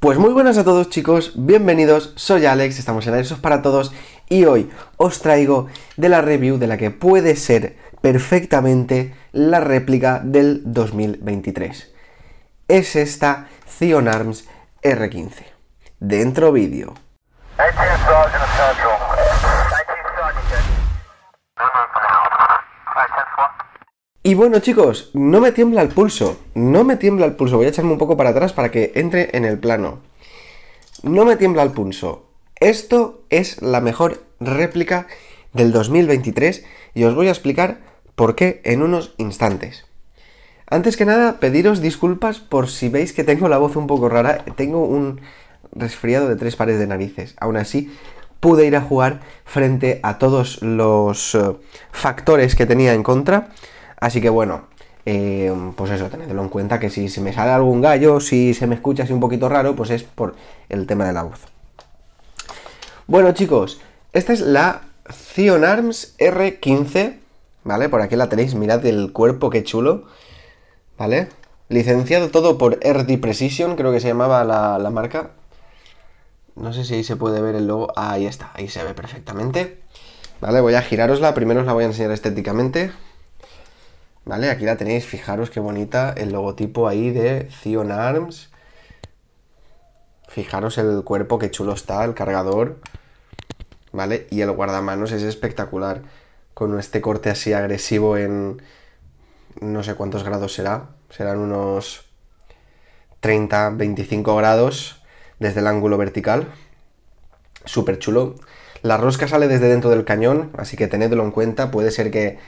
Pues muy buenas a todos chicos, bienvenidos, soy Alex, estamos en Airsoft para todos y hoy os traigo de la review de la que puede ser perfectamente la réplica del 2023. Es esta Theon Arms R15. Dentro vídeo. Y bueno chicos, no me tiembla el pulso, no me tiembla el pulso, voy a echarme un poco para atrás para que entre en el plano. No me tiembla el pulso. Esto es la mejor réplica del 2023 y os voy a explicar por qué en unos instantes. Antes que nada, pediros disculpas por si veis que tengo la voz un poco rara, tengo un resfriado de tres pares de narices. Aún así, pude ir a jugar frente a todos los eh, factores que tenía en contra Así que bueno, eh, pues eso, tenedlo en cuenta que si se me sale algún gallo, si se me escucha así un poquito raro, pues es por el tema de la voz. Bueno chicos, esta es la Zion Arms R15, ¿vale? Por aquí la tenéis, mirad el cuerpo, qué chulo, ¿vale? Licenciado todo por RD Precision, creo que se llamaba la, marca. No sé si ahí se puede ver el logo. ahí está, ahí se ve perfectamente. Vale, voy a girarosla. Primero os la voy a enseñar estéticamente. ¿Vale? Aquí la tenéis, fijaros qué bonita el logotipo ahí de Zion Arms. Fijaros el cuerpo, qué chulo está, el cargador. ¿Vale? Y el guardamanos es espectacular. Con este corte así agresivo en... No sé cuántos grados será. Serán unos 30, 25 grados desde el ángulo vertical. Súper chulo. La rosca sale desde dentro del cañón, así que tenedlo en cuenta. Puede ser que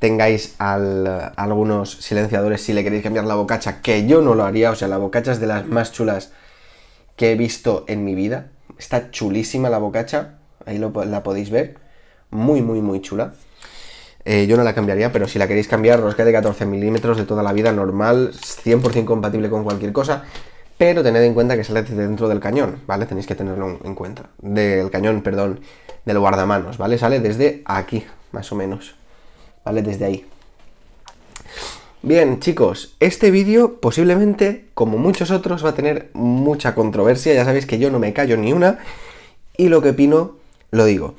tengáis algunos silenciadores si le queréis cambiar la bocacha, que yo no lo haría, o sea, la bocacha es de las más chulas que he visto en mi vida. Está chulísima la bocacha, ahí la podéis ver, muy, muy, muy chula. Eh, yo no la cambiaría, pero si la queréis cambiar, rosca de 14 milímetros de toda la vida, normal, 100% compatible con cualquier cosa, pero tened en cuenta que sale desde dentro del cañón, ¿vale? Tenéis que tenerlo en cuenta. Del cañón, perdón, del guardamanos, ¿vale? Sale desde aquí, más o menos. ¿vale? Desde ahí. Bien, chicos, este vídeo posiblemente, como muchos otros, va a tener mucha controversia. Ya sabéis que yo no me callo ni una. Y lo que opino, lo digo.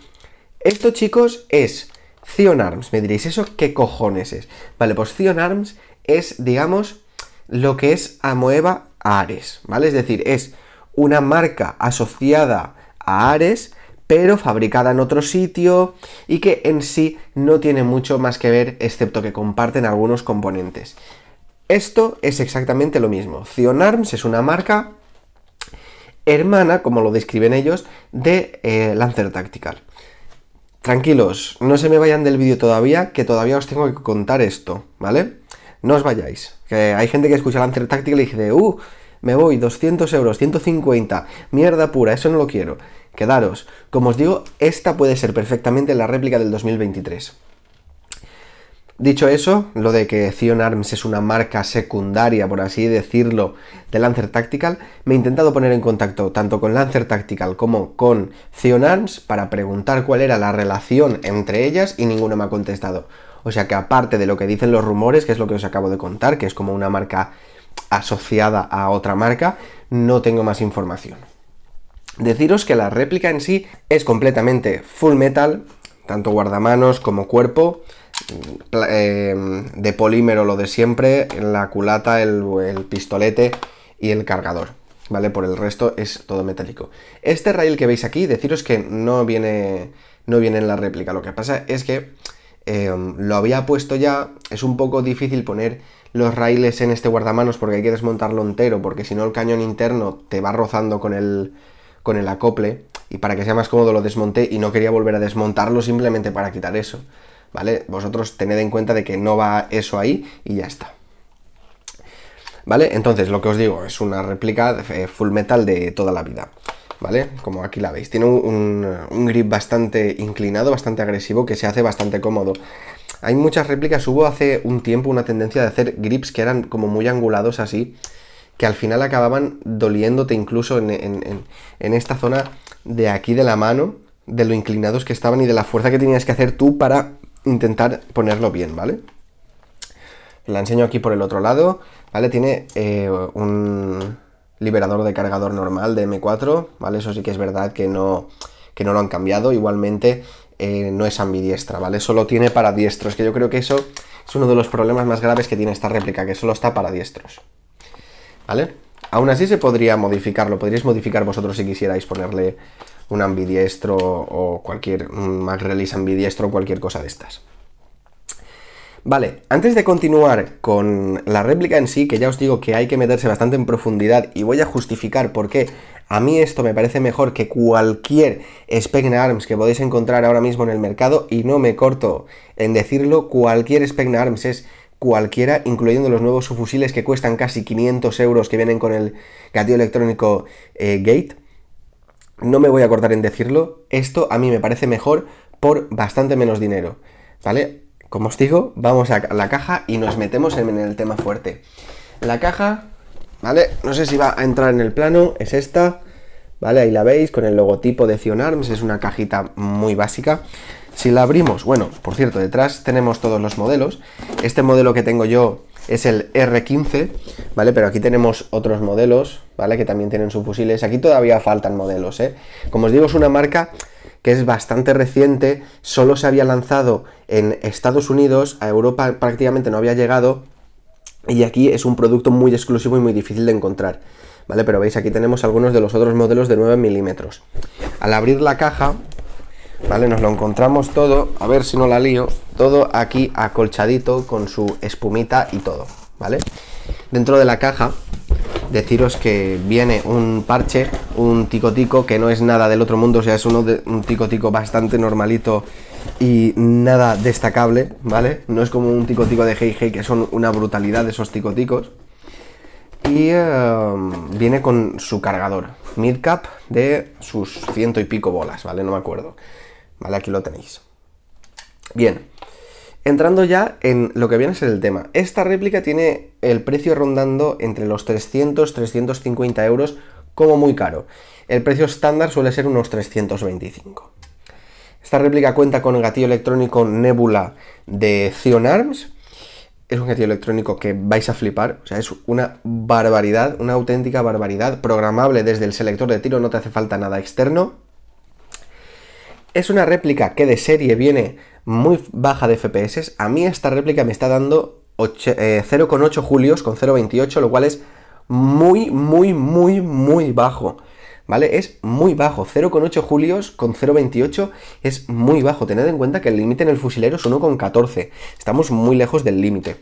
Esto, chicos, es Theon Arms. Me diréis, ¿eso qué cojones es? Vale, pues Theon Arms es, digamos, lo que es Amoeba Ares, ¿vale? Es decir, es una marca asociada a Ares pero fabricada en otro sitio y que en sí no tiene mucho más que ver excepto que comparten algunos componentes. Esto es exactamente lo mismo. Zion Arms es una marca hermana, como lo describen ellos, de eh, Lancer Tactical. Tranquilos, no se me vayan del vídeo todavía, que todavía os tengo que contar esto, ¿vale? No os vayáis, que hay gente que escucha Lancer Tactical y dice, uh, me voy, 200 euros, 150, mierda pura, eso no lo quiero. Quedaros. Como os digo, esta puede ser perfectamente la réplica del 2023. Dicho eso, lo de que Theon Arms es una marca secundaria, por así decirlo, de Lancer Tactical, me he intentado poner en contacto tanto con Lancer Tactical como con Theon Arms para preguntar cuál era la relación entre ellas y ninguno me ha contestado. O sea que aparte de lo que dicen los rumores, que es lo que os acabo de contar, que es como una marca asociada a otra marca, no tengo más información. Deciros que la réplica en sí es completamente full metal, tanto guardamanos como cuerpo, eh, de polímero lo de siempre, la culata, el, el pistolete y el cargador. ¿Vale? Por el resto es todo metálico. Este rail que veis aquí, deciros que no viene, no viene en la réplica. Lo que pasa es que eh, lo había puesto ya. Es un poco difícil poner los raíles en este guardamanos porque hay que desmontarlo entero, porque si no el cañón interno te va rozando con el, con el acople y para que sea más cómodo lo desmonté y no quería volver a desmontarlo simplemente para quitar eso, ¿vale? Vosotros tened en cuenta de que no va eso ahí y ya está. ¿Vale? Entonces, lo que os digo, es una réplica eh, full metal de toda la vida. ¿Vale? Como aquí la veis. Tiene un, un grip bastante inclinado, bastante agresivo, que se hace bastante cómodo. Hay muchas réplicas. Hubo hace un tiempo una tendencia de hacer grips que eran como muy angulados así que al final acababan doliéndote incluso en, esta zona de aquí de la mano, de lo inclinados que estaban y de la fuerza que tenías que hacer tú para intentar ponerlo bien, ¿vale? La enseño aquí por el otro lado, ¿vale? Tiene eh, un liberador de cargador normal de M4, ¿vale? Eso sí que es verdad que no, que no lo han cambiado. Igualmente eh, no es ambidiestra, ¿vale? Solo tiene para diestros, que yo creo que eso es uno de los problemas más graves que tiene esta réplica, que solo está para diestros. ¿vale? Aún así se podría modificarlo, podríais modificar vosotros si quisierais ponerle un ambidiestro o cualquier, Mac Release ambidiestro o cualquier cosa de estas. Vale, antes de continuar con la réplica en sí, que ya os digo que hay que meterse bastante en profundidad y voy a justificar por qué a mí esto me parece mejor que cualquier Specna Arms que podéis encontrar ahora mismo en el mercado y no me corto en decirlo, cualquier Spegna Arms es cualquiera, incluyendo los nuevos subfusiles que cuestan casi 500 euros que vienen con el gatillo electrónico eh, Gate. No me voy a acordar en decirlo, esto a mí me parece mejor por bastante menos dinero, ¿vale? Como os digo, vamos a la caja y nos metemos en el tema fuerte. La caja, ¿vale? No sé si va a entrar en el plano, es esta, ¿vale? Ahí la veis con el logotipo de Arms, es una cajita muy básica. Si la abrimos, bueno, por cierto, detrás tenemos todos los modelos. Este modelo que tengo yo es el R15, ¿vale? Pero aquí tenemos otros modelos, ¿vale? Que también tienen sus fusiles. Aquí todavía faltan modelos, ¿eh? Como os digo, es una marca que es bastante reciente, solo se había lanzado en Estados Unidos, a Europa prácticamente no había llegado, y aquí es un producto muy exclusivo y muy difícil de encontrar. ¿Vale? Pero veis, aquí tenemos algunos de los otros modelos de 9 milímetros. Al abrir la caja, ¿vale? Nos lo encontramos todo, a ver si no la lío, todo aquí acolchadito con su espumita y todo, ¿vale? Dentro de la caja, deciros que viene un parche, un ticotico que no es nada del otro mundo, o sea, es uno de, un ticotico bastante normalito y nada destacable, ¿vale? No es como un ticotico de Hey que son una brutalidad esos ticoticos. ticos Y em, viene con su cargador, midcap de sus ciento y pico bolas, ¿vale? No me acuerdo. ¿Vale? Aquí lo tenéis. Bien, entrando ya en lo que viene a ser el tema. Esta réplica tiene el precio rondando entre los 300-350 euros como muy caro. El precio estándar suele ser unos 325. Esta réplica cuenta con el gatillo electrónico Nebula de Theon Arms. Es un gatillo electrónico que vais a flipar, o sea, es una barbaridad, una auténtica barbaridad, programable desde el selector de tiro, no te hace falta nada externo. Es una réplica que de serie viene muy baja de FPS. A mí esta réplica me está dando 0,8 eh, julios con 0,28, lo cual es muy, muy, muy, muy bajo. ¿Vale? Es muy bajo. 0,8 julios con 0,28 es muy bajo. Tened en cuenta que el límite en el fusilero es 1,14. Estamos muy lejos del límite.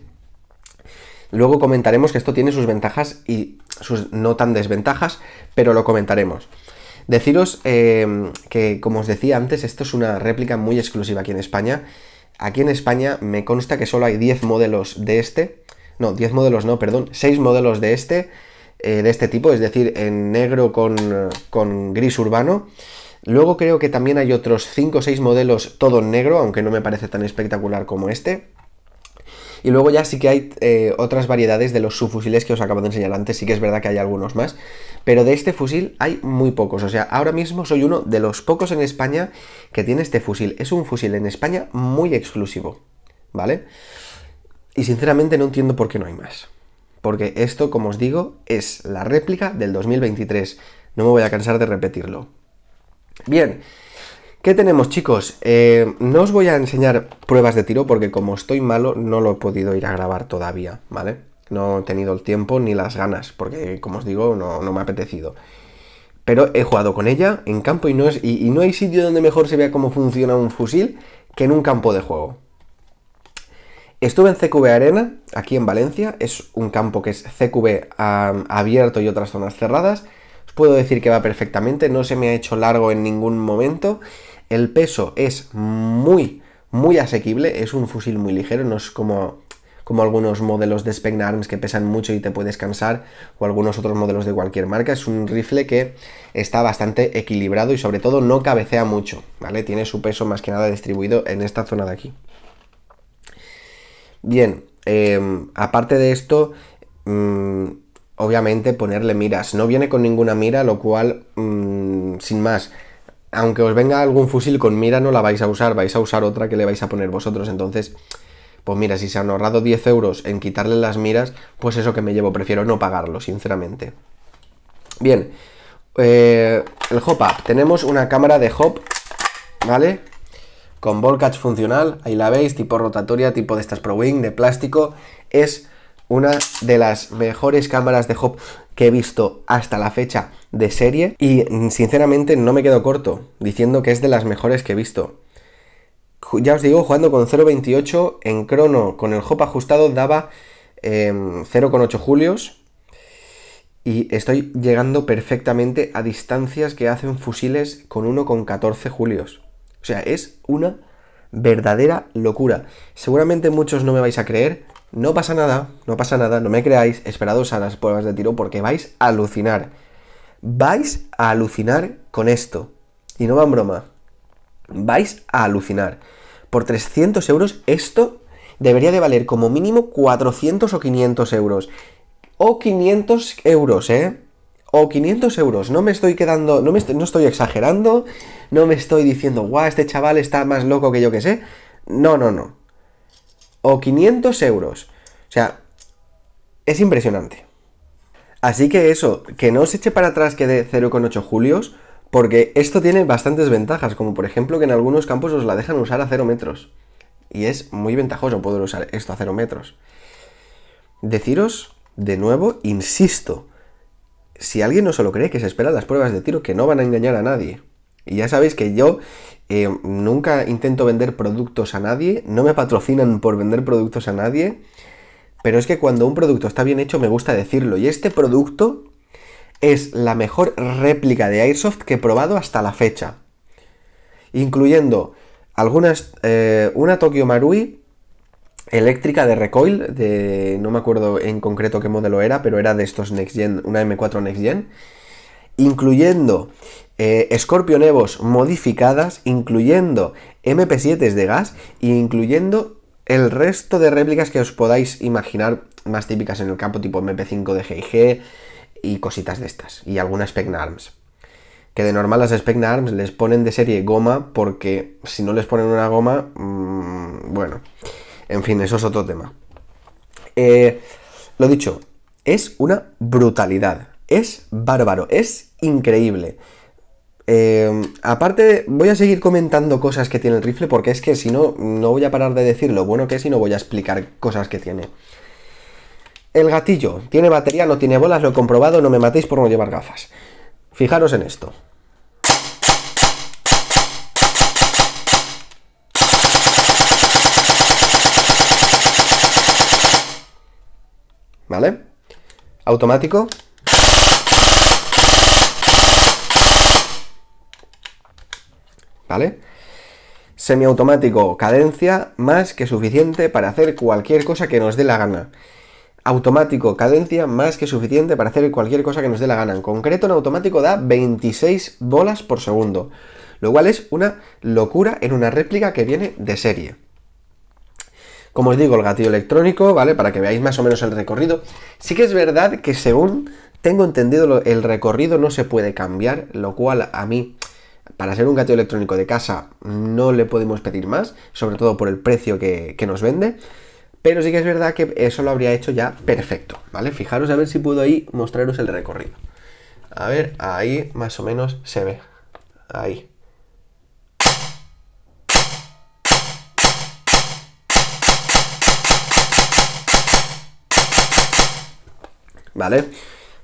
Luego comentaremos que esto tiene sus ventajas y sus no tan desventajas, pero lo comentaremos. Deciros em, que, como os decía antes, esto es una réplica muy exclusiva aquí en España. Aquí en España me consta que solo hay 10 modelos de este. No, 10 modelos no, perdón, 6 modelos de este, eh, de este tipo, es decir, en negro con, con gris urbano. Luego creo que también hay otros 5 o 6 modelos todo en negro, aunque no me parece tan espectacular como este. Y luego ya sí que hay eh, otras variedades de los subfusiles que os acabo de enseñar antes, sí que es verdad que hay algunos más, pero de este fusil hay muy pocos, o sea, ahora mismo soy uno de los pocos en España que tiene este fusil. Es un fusil en España muy exclusivo, ¿vale? Y sinceramente no entiendo por qué no hay más. Porque esto, como os digo, es la réplica del 2023. No me voy a cansar de repetirlo. Bien, ¿Qué tenemos chicos? Eh, no os voy a enseñar pruebas de tiro porque como estoy malo no lo he podido ir a grabar todavía, ¿vale? No he tenido el tiempo ni las ganas porque como os digo no, me ha apetecido. Pero he jugado con ella en campo y no, es, y, no hay sitio donde mejor se vea cómo funciona un fusil que en un campo de juego. Estuve en CQB Arena, aquí en Valencia, es un campo que es CQB ah, abierto y otras zonas cerradas, puedo decir que va perfectamente, no se me ha hecho largo en ningún momento. El peso es muy, muy asequible, es un fusil muy ligero, no es como como algunos modelos de Arms que pesan mucho y te puedes cansar, o algunos otros modelos de cualquier marca. Es un rifle que está bastante equilibrado y sobre todo no cabecea mucho, ¿vale? Tiene su peso más que nada distribuido en esta zona de aquí. Bien, eh, aparte de esto, mm, obviamente ponerle miras. No viene con ninguna mira, lo cual, mm, sin más, aunque os venga algún fusil con mira, no la vais a usar, vais a usar otra que le vais a poner vosotros. Entonces, pues mira, si se han ahorrado 10 euros en quitarle las miras, pues eso que me llevo, prefiero no pagarlo, sinceramente. Bien, eh, el Hop Up. Tenemos una cámara de Hop, ¿vale? Con ball catch funcional, ahí la veis, tipo rotatoria, tipo de estas Pro Wing, de plástico. Es una de las mejores cámaras de hop que he visto hasta la fecha de serie y mm, sinceramente no me quedo corto diciendo que es de las mejores que he visto. Ya os digo, jugando con 0.28 en crono con el hop ajustado daba 0.8 em, julios y estoy llegando perfectamente a distancias que hacen fusiles con 1.14 julios. O sea, es una verdadera locura. Seguramente muchos no me vais a creer, no pasa nada, no pasa nada, no me creáis, esperados a las pruebas de tiro porque vais a alucinar. Vais a alucinar con esto. Y no va en broma. Vais a alucinar. Por 300 euros esto debería de valer como mínimo 400 o 500 euros. O 500 euros, ¿eh? o 500 euros. No me estoy quedando, no, me no estoy exagerando, no me estoy diciendo, guau, este chaval está más loco que yo que sé. No, no, no o 500 euros. O sea, es impresionante. Así que eso, que no os eche para atrás que de 0,8 julios, porque esto tiene bastantes ventajas, como por ejemplo que en algunos campos os la dejan usar a 0 metros. Y es muy ventajoso poder usar esto a 0 metros. Deciros, de nuevo, insisto, si alguien no se lo cree, que se esperan las pruebas de tiro, que no van a engañar a nadie. Y ya sabéis que yo eh, nunca intento vender productos a nadie, no me patrocinan por vender productos a nadie, pero es que cuando un producto está bien hecho me gusta decirlo. Y este producto es la mejor réplica de Airsoft que he probado hasta la fecha. Incluyendo algunas, eh, una Tokyo Marui eléctrica de recoil, de, no me acuerdo en concreto qué modelo era, pero era de estos Next Gen, una M4 Next Gen. Incluyendo eh, Scorpion Evos modificadas, incluyendo MP7s de gas e incluyendo el resto de réplicas que os podáis imaginar más típicas en el campo, tipo MP5 de GIG y cositas de estas, y algunas Specna Arms. Que de normal las Specna Arms les ponen de serie goma porque si no les ponen una goma, mm, bueno, en fin, eso es otro tema. Eh, lo dicho, es una brutalidad, es bárbaro, es increíble. Em, aparte, voy a seguir comentando cosas que tiene el rifle porque es que si no, no voy a parar de decir lo bueno que es y no voy a explicar cosas que tiene. El gatillo, ¿tiene batería? No tiene bolas, lo he comprobado, no me matéis por no llevar gafas. Fijaros en esto. ¿Vale? Automático. ¿vale? Semiautomático, cadencia más que suficiente para hacer cualquier cosa que nos dé la gana. Automático, cadencia más que suficiente para hacer cualquier cosa que nos dé la gana. En concreto, en automático da 26 bolas por segundo, lo cual es una locura en una réplica que viene de serie. Como os digo, el gatillo electrónico, ¿vale? Para que veáis más o menos el recorrido. Sí que es verdad que según tengo entendido, el recorrido no se puede cambiar, lo cual a mí para ser un gato electrónico de casa no le podemos pedir más, sobre todo por el precio que, nos vende. Pero sí que es verdad que eso lo habría hecho ya perfecto, ¿vale? Fijaros a ver si puedo ahí mostraros el recorrido. A ver, ahí más o menos se ve. Ahí. ¿Vale?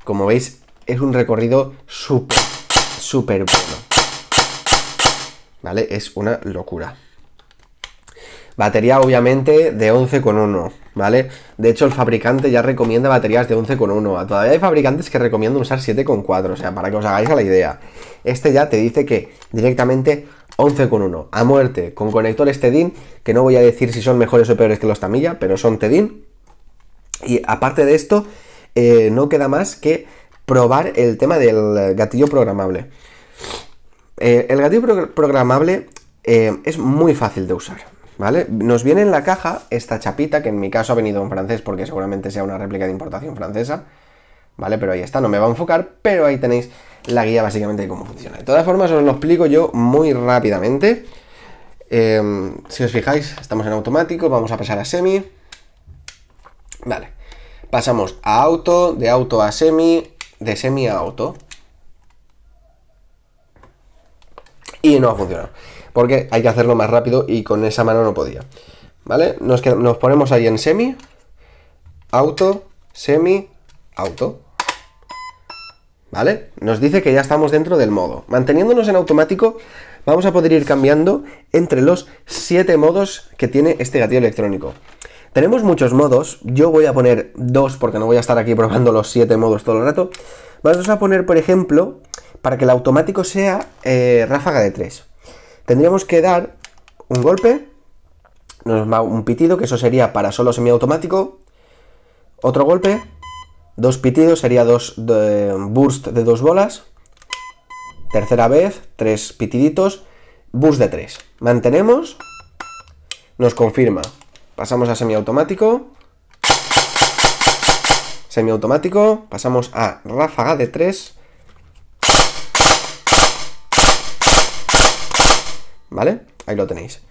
Como veis, es un recorrido súper, súper bueno. ¿vale? Es una locura. Batería obviamente de 11,1, ¿vale? De hecho el fabricante ya recomienda baterías de 11,1. Todavía hay fabricantes que recomiendan usar 7,4, o sea, para que os hagáis la idea. Este ya te dice que directamente 11,1, a muerte, con conectores TEDIN, que no voy a decir si son mejores o peores que los Tamilla, pero son TEDIN. Y aparte de esto, eh, no queda más que probar el tema del gatillo programable. Eh, el gatillo programable eh, es muy fácil de usar, ¿vale? Nos viene en la caja esta chapita, que en mi caso ha venido en francés porque seguramente sea una réplica de importación francesa, ¿vale? Pero ahí está, no me va a enfocar, pero ahí tenéis la guía básicamente de cómo funciona. De todas formas, os lo explico yo muy rápidamente. Eh, si os fijáis, estamos en automático, vamos a pasar a semi. Vale. Pasamos a auto, de auto a semi, de semi a auto. no ha funcionado. Porque hay que hacerlo más rápido y con esa mano no podía. ¿Vale? Nos, nos ponemos ahí en semi, auto, semi, auto. ¿Vale? Nos dice que ya estamos dentro del modo. Manteniéndonos en automático, vamos a poder ir cambiando entre los siete modos que tiene este gatillo electrónico. Tenemos muchos modos, yo voy a poner dos porque no voy a estar aquí probando los siete modos todo el rato. Vamos a poner, por ejemplo, para que el automático sea eh, ráfaga de 3. Tendríamos que dar un golpe, nos va un pitido, que eso sería para solo semiautomático, otro golpe, dos pitidos, sería dos burst de dos bolas, tercera vez, tres pitiditos, burst de 3. Mantenemos, nos confirma, pasamos a semiautomático, semiautomático, pasamos a ráfaga de 3, ¿vale? Ahí lo tenéis.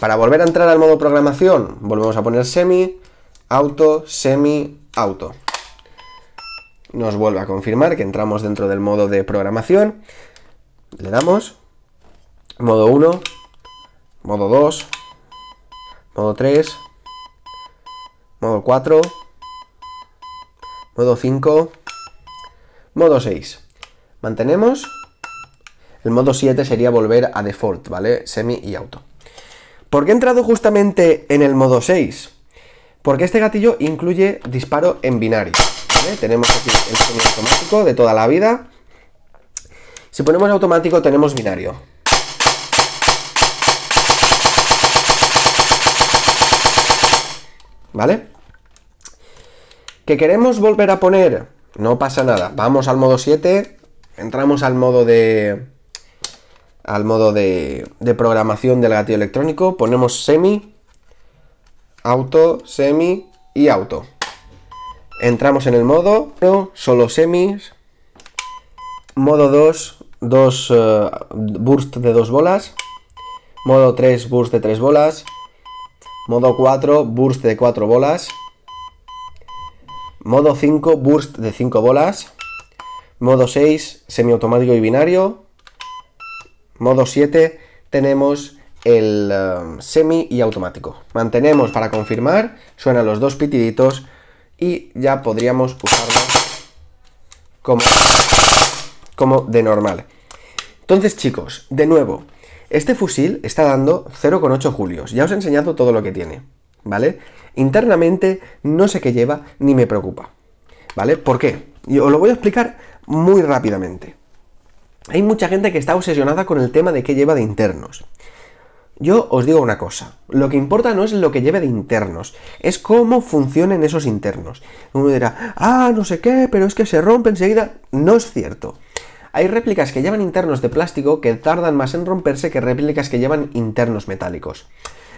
Para volver a entrar al modo programación, volvemos a poner semi, auto, semi, auto. Nos vuelve a confirmar que entramos dentro del modo de programación. Le damos modo 1, modo 2, modo 3, modo 4, modo 5, modo 6. Mantenemos el modo 7 sería volver a default, ¿vale? Semi y auto. ¿Por qué he entrado justamente en el modo 6? Porque este gatillo incluye disparo en binario. ¿vale? Tenemos aquí el semi automático de toda la vida. Si ponemos automático tenemos binario. ¿Vale? ¿Que queremos volver a poner? No pasa nada. Vamos al modo 7, entramos al modo de, al modo de, programación del gatillo electrónico, ponemos semi, auto, semi y auto. Entramos en el modo, solo semis, modo 2, eh, burst de 2 bolas, modo 3, burst de 3 bolas, modo 4, burst de 4 bolas, modo 5, burst de 5 bolas, modo 6, semiautomático y binario, Modo 7 tenemos el um, semi y automático. Mantenemos para confirmar, suenan los dos pitiditos y ya podríamos usarlo como, como de normal. Entonces chicos, de nuevo, este fusil está dando 0,8 julios. Ya os he enseñado todo lo que tiene, ¿vale? Internamente no sé qué lleva ni me preocupa, ¿vale? ¿Por qué? Y os lo voy a explicar muy rápidamente. Hay mucha gente que está obsesionada con el tema de qué lleva de internos. Yo os digo una cosa, lo que importa no es lo que lleve de internos, es cómo funcionen esos internos. Uno dirá, ah, no sé qué, pero es que se rompe enseguida. No es cierto. Hay réplicas que llevan internos de plástico que tardan más en romperse que réplicas que llevan internos metálicos.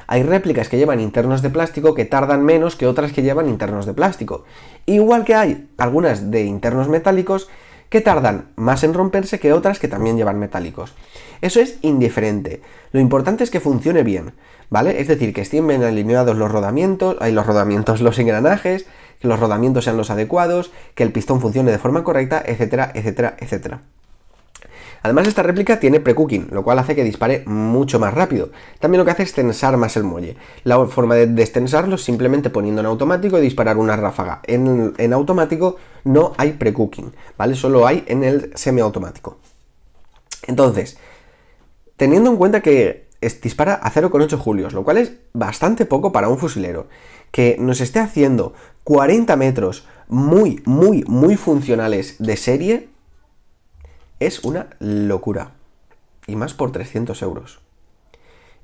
Hay réplicas que llevan internos de plástico que tardan menos que otras que llevan internos de plástico. Igual que hay algunas de internos metálicos que tardan más en romperse que otras que también llevan metálicos. Eso es indiferente. Lo importante es que funcione bien, ¿vale? Es decir, que estén bien alineados los rodamientos, hay los rodamientos, los engranajes, que los rodamientos sean los adecuados, que el pistón funcione de forma correcta, etcétera, etcétera, etcétera. Además esta réplica tiene pre-cooking, lo cual hace que dispare mucho más rápido. También lo que hace es tensar más el muelle. La forma de destensarlo es simplemente poniendo en automático y disparar una ráfaga. En, en automático no hay pre-cooking, ¿vale? Solo hay en el semiautomático. Entonces, teniendo en cuenta que dispara a 0,8 julios, lo cual es bastante poco para un fusilero, que nos esté haciendo 40 metros muy, muy, muy funcionales de serie, es una locura. Y más por 300 euros.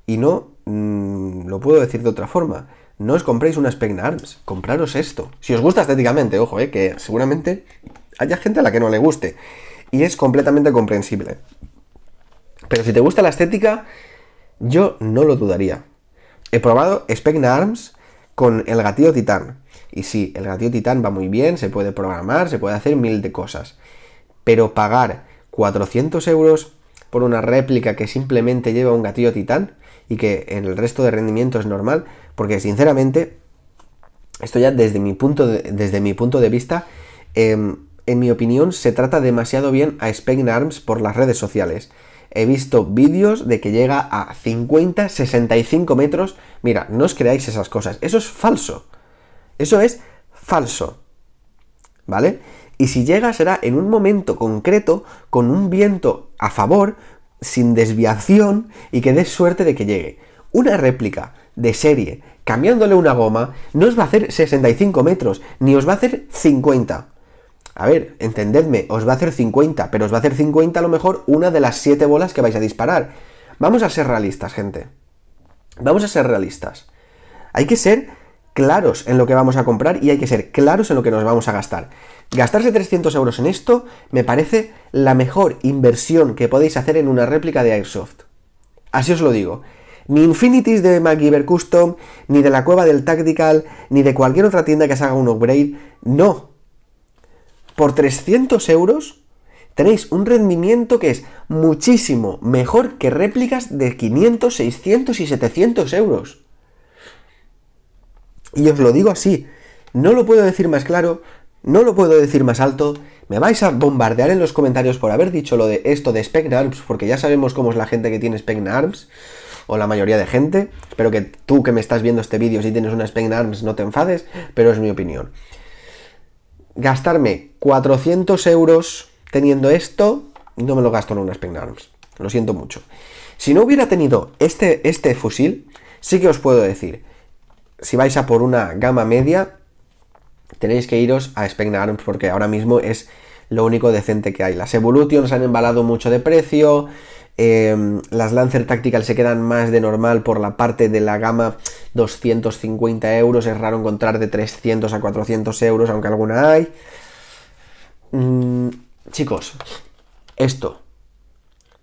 Y no, mm, lo puedo decir de otra forma, no os compréis una Specna Arms, compraros esto. Si os gusta estéticamente, ojo, eh, que seguramente haya gente a la que no le guste. Y es completamente comprensible. Pero si te gusta la estética, yo no lo dudaría. He probado Spegna Arms con el gatillo titán. Y sí, el gatillo titán va muy bien, se puede programar, se puede hacer mil de cosas. Pero pagar 400 euros por una réplica que simplemente lleva un gatillo titán y que en el resto de rendimiento es normal, porque sinceramente, esto ya desde mi punto de, desde mi punto de vista, em, en mi opinión, se trata demasiado bien a Spain Arms por las redes sociales. He visto vídeos de que llega a 50, 65 metros. Mira, no os creáis esas cosas. Eso es falso. Eso es falso. ¿Vale? Y si llega será en un momento concreto, con un viento a favor, sin desviación y que des suerte de que llegue. Una réplica de serie, cambiándole una goma, no os va a hacer 65 metros, ni os va a hacer 50. A ver, entendedme, os va a hacer 50, pero os va a hacer 50 a lo mejor una de las 7 bolas que vais a disparar. Vamos a ser realistas, gente. Vamos a ser realistas. Hay que ser claros en lo que vamos a comprar y hay que ser claros en lo que nos vamos a gastar. Gastarse 300 euros en esto me parece la mejor inversión que podéis hacer en una réplica de Airsoft. Así os lo digo. Ni Infinities de MacGyver Custom, ni de la cueva del Tactical, ni de cualquier otra tienda que se haga un upgrade. No. Por 300 euros tenéis un rendimiento que es muchísimo mejor que réplicas de 500, 600 y 700 euros. Y os lo digo así. No lo puedo decir más claro, no lo puedo decir más alto, me vais a bombardear en los comentarios por haber dicho lo de esto de Specna Arms, porque ya sabemos cómo es la gente que tiene Specna Arms, o la mayoría de gente. Espero que tú que me estás viendo este vídeo, si tienes una Specna Arms, no te enfades, pero es mi opinión. Gastarme 400 euros teniendo esto, no me lo gasto en una Specna Arms. Lo siento mucho. Si no hubiera tenido este, este fusil, sí que os puedo decir, si vais a por una gama media, tenéis que iros a Specna Arms porque ahora mismo es lo único decente que hay. Las Evolutions han embalado mucho de precio. Eh, las Lancer Tactical se quedan más de normal por la parte de la gama 250 euros. Es raro encontrar de 300 a 400 euros, aunque alguna hay. Mm, chicos, esto.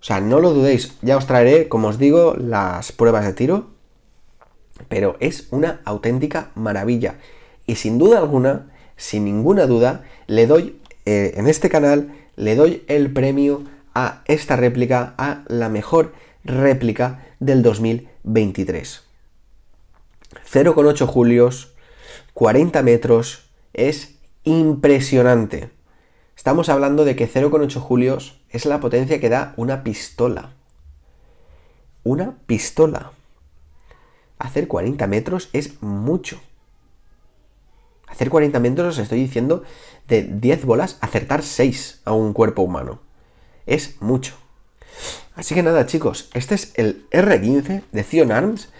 O sea, no lo dudéis. Ya os traeré, como os digo, las pruebas de tiro. Pero es una auténtica maravilla. Y sin duda alguna, sin ninguna duda, le doy eh, en este canal, le doy el premio a esta réplica, a la mejor réplica del 2023. 0,8 julios, 40 metros, es impresionante. Estamos hablando de que 0,8 julios es la potencia que da una pistola. Una pistola. Hacer 40 metros es mucho. Hacer 40 metros, os estoy diciendo, de 10 bolas, acertar 6 a un cuerpo humano. Es mucho. Así que nada, chicos, este es el R15 de Zion Arms.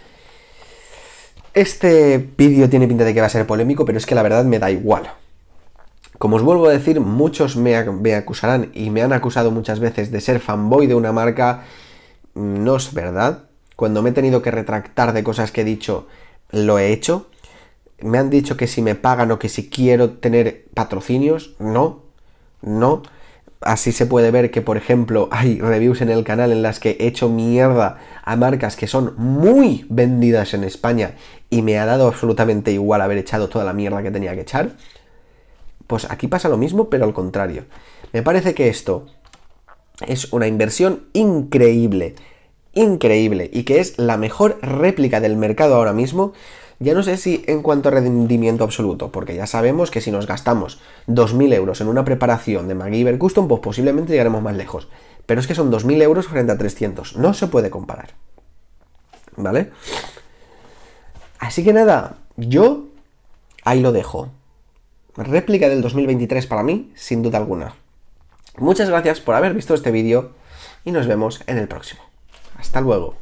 Este vídeo tiene pinta de que va a ser polémico, pero es que la verdad me da igual. Como os vuelvo a decir, muchos me, me, acusarán y me han acusado muchas veces de ser fanboy de una marca. Mm, no es verdad. Cuando me he tenido que retractar de cosas que he dicho, lo he hecho me han dicho que si me pagan o que si quiero tener patrocinios, no, no. Así se puede ver que, por ejemplo, hay reviews en el canal en las que he hecho mierda a marcas que son muy vendidas en España y me ha dado absolutamente igual haber echado toda la mierda que tenía que echar. Pues aquí pasa lo mismo, pero al contrario. Me parece que esto es una inversión increíble, increíble, y que es la mejor réplica del mercado ahora mismo ya no sé si en cuanto a rendimiento absoluto, porque ya sabemos que si nos gastamos 2.000 euros en una preparación de MacGyver Custom, pues posiblemente llegaremos más lejos. Pero es que son 2.000 euros frente a 300, no se puede comparar. ¿Vale? Así que nada, yo ahí lo dejo. Réplica del 2023 para mí, sin duda alguna. Muchas gracias por haber visto este vídeo y nos vemos en el próximo. Hasta luego.